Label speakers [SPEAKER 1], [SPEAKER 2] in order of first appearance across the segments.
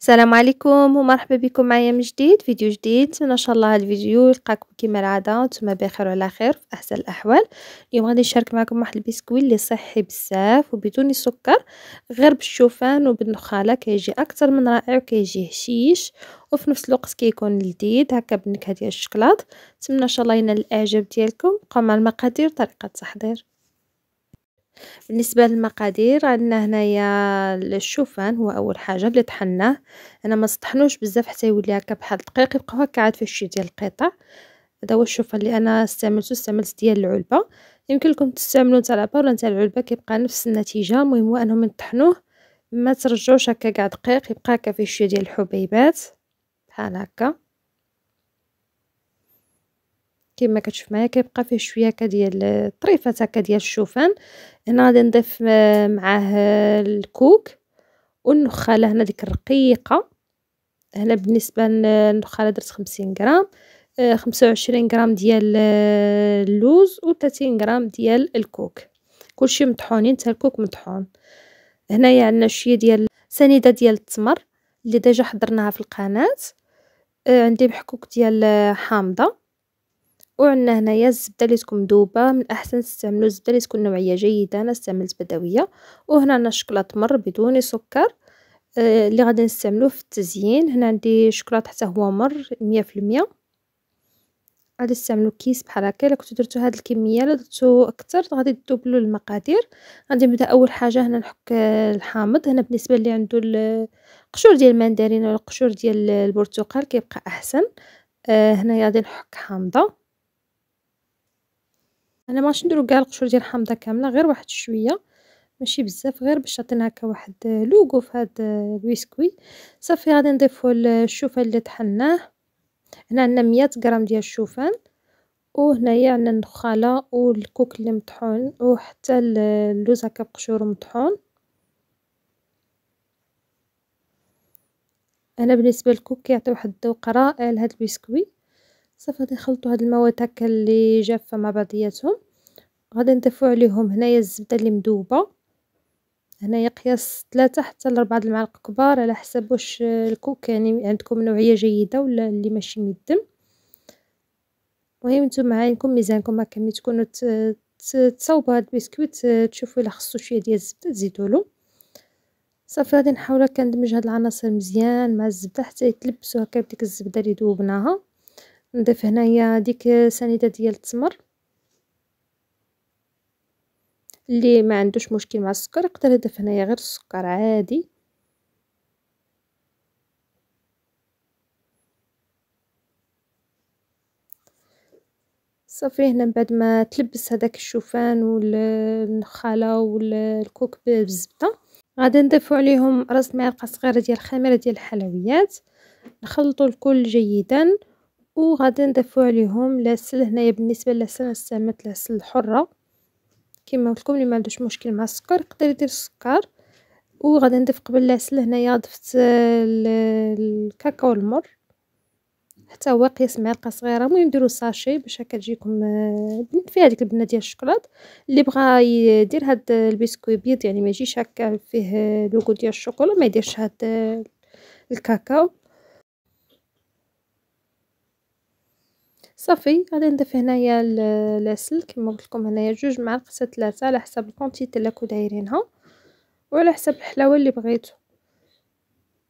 [SPEAKER 1] السلام عليكم ومرحبا بكم معايا من جديد فيديو جديد نتمنى ان شاء الله هذا الفيديو يلقاكم كما العاده وانتم بخير وعلى خير في احسن الاحوال اليوم غادي نشارك معكم واحد البسكوي اللي صحي بزاف وبدون سكر غير بالشوفان وبالنخاله كيجي اكثر من رائع وكيجي هشيش وفي نفس الوقت كيكون لذيذ هكا بالنكهه ديال الشوكولاط نتمنى ان شاء الله ينال الاعجاب ديالكم بقاو مع المقادير وطريقه التحضير بالنسبة للمقادير عندنا هنايا الشوفان هو اول حاجه اللي طحناه انا ما سطحنوش بزاف حتى يولي هكا بحال الدقيق يبقى هكا عاد في شويه ديال القطع هذا هو الشوفان اللي انا استعملته استعملت ديال العلبه يمكن لكم تستعملو نتا العبا ولا نتاع العلبه كيبقى نفس النتيجه المهم هو انهم يطحنوه ما ترجعوش هكا كاع دقيق يبقى هكا في شويه ديال الحبيبات بحال هكا كيما كتشوف معايا كيبقى فيه شويه هكا ديال الطريفات هكا ديال الشوفان هنا غادي نضيف آه، معاه آه، الكوك والنخاله هنا ديك الرقيقه هنا بالنسبه للنخاله درت 50 غرام 25 آه، غرام ديال اللوز و 30 غرام ديال الكوك كلشي مطحونين حتى الكوك مطحون هنايا يعني عندنا شويه ديال سنيده ديال التمر اللي ديجا حضرناها في القناه عندي محكوك ديال حامضه وعندنا هنايا الزبده اللي تكون مذوبه من الاحسن تستعملوا الزبده اللي تكون نوعيه جيده انا استعملت بدويه وهنا عندنا الشوكولاط مر بدون سكر اللي آه، غادي نستعملوه في التزيين هنا عندي شوكولاط حتى هو مر 100% غادي نستعملو كيس بحال هكا الا كنتو درتو هاد الكميه الا درتو اكثر غادي تدوبلو المقادير غادي نبدا اول حاجه هنا نحك آه، الحامض هنا بالنسبه اللي عنده القشور ديال المندرين ولا القشور ديال البرتقال كيبقى احسن آه هنا غادي نحك حامضه انا ماشي نديرو كاع القشور ديال الحامضه كامله غير واحد شويه ماشي بزاف غير باش تعطينا هكا واحد لوغو في هاد البسكوي صافي غادي نضيفو الشوفان اللي طحناه هنا عندنا 100 غرام ديال الشوفان وهنايا عندنا النخاله والكوك اللي مطحون وحتى اللوز هكا بقشور مطحون انا بالنسبه للكوك كيعطي واحد الذوق رائع لهاد البسكوي صافي غادي نخلطو هاد المواد هكا اللي جافه مع بعضياتهم غادي نضيفو عليهم هنايا الزبده اللي مذوبه هنايا قياس ثلاثة حتى لربعة المعالق كبار على حسب واش الكوك يعني عندكم نوعيه جيده ولا اللي ماشي ميدم المهم نتوما عينكم ميزانكم هكا ملي ت# تصاوبو هاد البسكويت تشوفو الا خصو شويه ديال الزبده تزيدولو صافي غادي نحاول هكا ندمج هاد العناصر مزيان مع الزبده حتى يتلبسو هكا بديك الزبده اللي ذوبناها نضيف هنايا ديك سنيده ديال التمر اللي ما عندوش مشكل مع السكر يقدر يضيف هنايا غير السكر عادي صافي هنا بعد ما تلبس هذاك الشوفان والنخاله والكوك بالزبده غادي نضيفوا عليهم راس معلقه صغيره ديال الخميره ديال الحلويات نخلطوا الكل جيدا وغادي نضيفو عليهم العسل هنايا بالنسبه للعسل استعملت العسل الحره كما قلت لكم اللي ما عندوش مشكل مع السكر يقدر يدير السكر وغادي نضيف قبل العسل هنايا ضفت الكاكاو المر حتى هو قياس معلقه صغيره المهم ديروا ساشي باش هكا تجيكم آه، فيها هذيك البنه ديال الشوكولات اللي بغى يدير هاد البسكوي بيض يعني ما يجيش هكا فيه آه، لوغو ديال الشوكولا ما يديرش هاد آه، الكاكاو صافي غادي نضيف هنايا العسل كما قلت لكم هنايا جوج معالق حتى ثلاثه على حسب الكونتيتي اللي راكو دايرينها وعلى حسب الحلاوه اللي بغيتو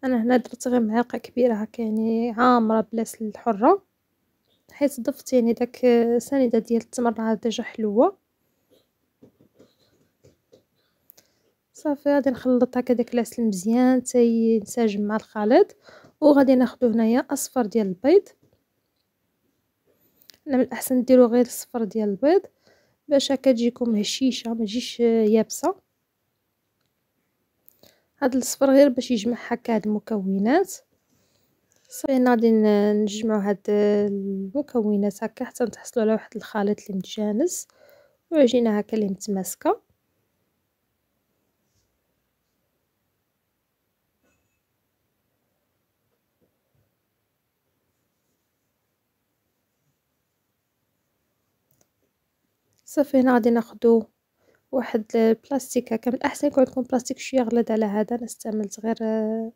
[SPEAKER 1] انا هنا درت غير معلقه كبيره هكا يعني عامره بالعسل الحره حيت ضفت يعني داك سنيده ديال التمر راه ديجا حلوه صافي غادي نخلط هكا داك العسل مزيان حتى ينسجم مع الخليط وغادي ناخذ هنايا اصفر ديال البيض انا من الاحسن ديروا غير الصفر ديال البيض باش هكا تجيكم هشيشه ما تجيش يابسه هذا الصفر غير باش يجمع هكا هاد المكونات صافي غادي نجمعوا هاد المكونات هكا حتى نتحصلوا على واحد الخليط اللي متجانس وعجينه هكا اللي متماسكه صافي هنا غادي ناخدو واحد البلاستيك هكا من الاحسن يكون عندكم بلاستيك شويه غلاد على هذا انا استعملت غير آه،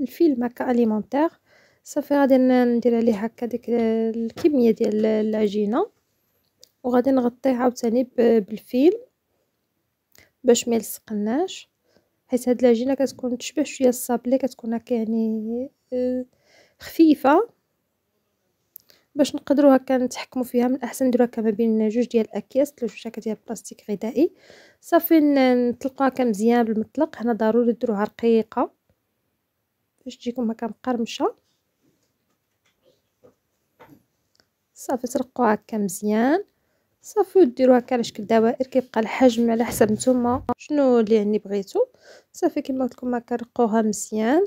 [SPEAKER 1] الفيلم هكا اليمونتير صافي غادي ندير عليه هكا ديك الكميه ديال العجينه وغادي نغطيها عاوتاني بالفيلم باش ما يلصقناش حيت هاد العجينه كتكون تشبه شويه الصابلي كتكون هكا يعني آه، خفيفه باش نقدروا هكا نتحكموا فيها من الاحسن نديروها كما ما بين جوج ديال الاكياس ثلاث شاكات ديال بلاستيك غذائي صافي نطلقوها هكا مزيان بالمطلق هنا ضروري ديروها رقيقه باش تجيكم هكا مقرمشه صافي ترقوها هكا مزيان صافي وديروها هكا على شكل دوائر كيبقى الحجم على حسب نتوما شنو اللي يعني بغيتو صافي كما قلت لكم هكا رقوها مزيان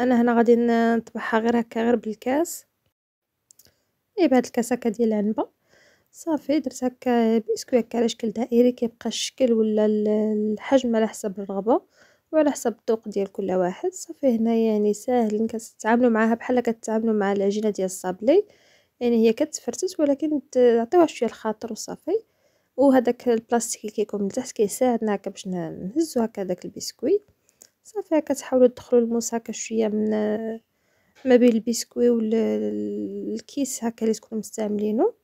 [SPEAKER 1] انا هنا غادي نطبعها غير هكا غير بالكاس غير إيه، بهاد الكاسكه ديال العنبه صافي درت هكا بيسكوي هكا على شكل دائري كيبقى الشكل ولا الحجم على حسب الرغبه وعلى حسب الذوق ديال كل واحد صافي هنا يعني ساهل كتعاملوا معاها بحال كتعاملوا مع العجينه ديال الصابلي يعني هي كتفرتت ولكن تعطيوها شويه الخاطر وصافي وهذاك البلاستيك اللي كيكون من تحت كيساعدنا هكا باش نهزو هكا داك البسكوي صافي هكا تحاولوا تدخلوا الموس هكا شويه من ما بين البسكوي والكيس هكا اللي تكونوا مستعملينه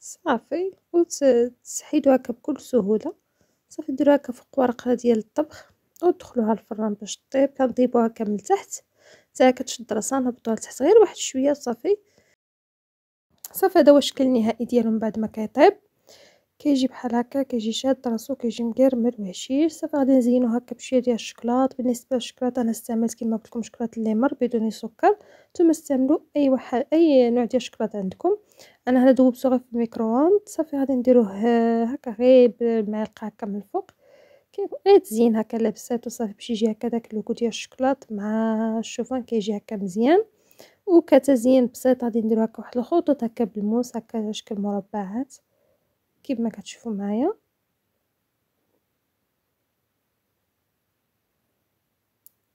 [SPEAKER 1] صافي وتسحيدو هكا بكل سهوله صافي ديروا هكا فوق ورقه ديال الطبخ ودخلوها الفران باش طيب كنطيبوها هكا من تحت حتى كتشد راسها نهبطوها لتحت غير واحد شويه صافي صافي هذا هو الشكل النهائي ديالو من بعد ما كيطيب كيجي بحال هكا كيجي شاد راسو كيجي مقرمر وهشيش صافي غادي نزينو هكا بشويه ديال الشكلاط بالنسبه للشكلاط انا استعملت كما قلت لكم شكلاط الليمر بدون سكر نتوما استعملوا اي واحد اي نوع ديال الشكلاط عندكم انا هنا ذوبت غير في الميكرووند صافي غادي نديروه آه، هكا غير بالمعلقه هكا من الفوق كيبقى تزين هكا لابسات وصافي باش يجي هكا داك اللوكو ديال الشكلاط مع الشوفان كيجي هكا مزيان وكتزين بسيط غادي نديرو هكا واحد الخطوط هكا بالموس هكا شكل مربعات كيف ما كتشوفوا معايا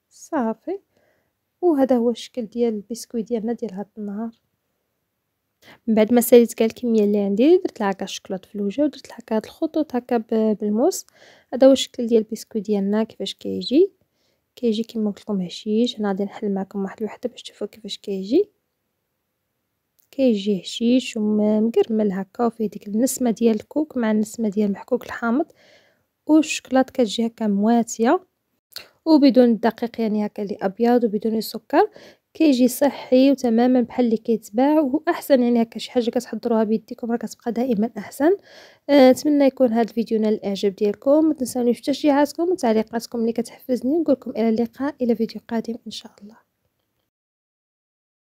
[SPEAKER 1] صافي وهذا هو الشكل ديال البسكوي ديالنا ديال هذا النهار من بعد ما ساليت كاع الكميه اللي عندي درت لها كاع الشوكولاط في الوجه ودرت لها كاع الخطوط هكا بالموس هذا هو الشكل ديال البسكوي ديالنا كيفاش كيجي كيجي كما قلت لكم هشيش انا غادي نحل معكم واحد الوحده باش تشوفوا كيفاش كيجي كيجي هشيش ومقرمل هكا وفيه ديك النسمه ديال الكوك مع النسمه ديال المحكوك الحامض والشكلاط كتجي هكا مواتيه وبدون الدقيق يعني هكا اللي ابيض وبدون السكر كيجي صحي وتماما بحال اللي كيتباع واحسن يعني هكا شي حاجه كتحضروها بيديكم راه كتبقى دائما احسن نتمنى آه، يكون هذا الفيديو نال الاعجاب ديالكم ما تنساونيش في تشجيعاتكم وتعليقاتكم اللي كتحفزني ونقول لكم الى اللقاء الى فيديو قادم ان شاء الله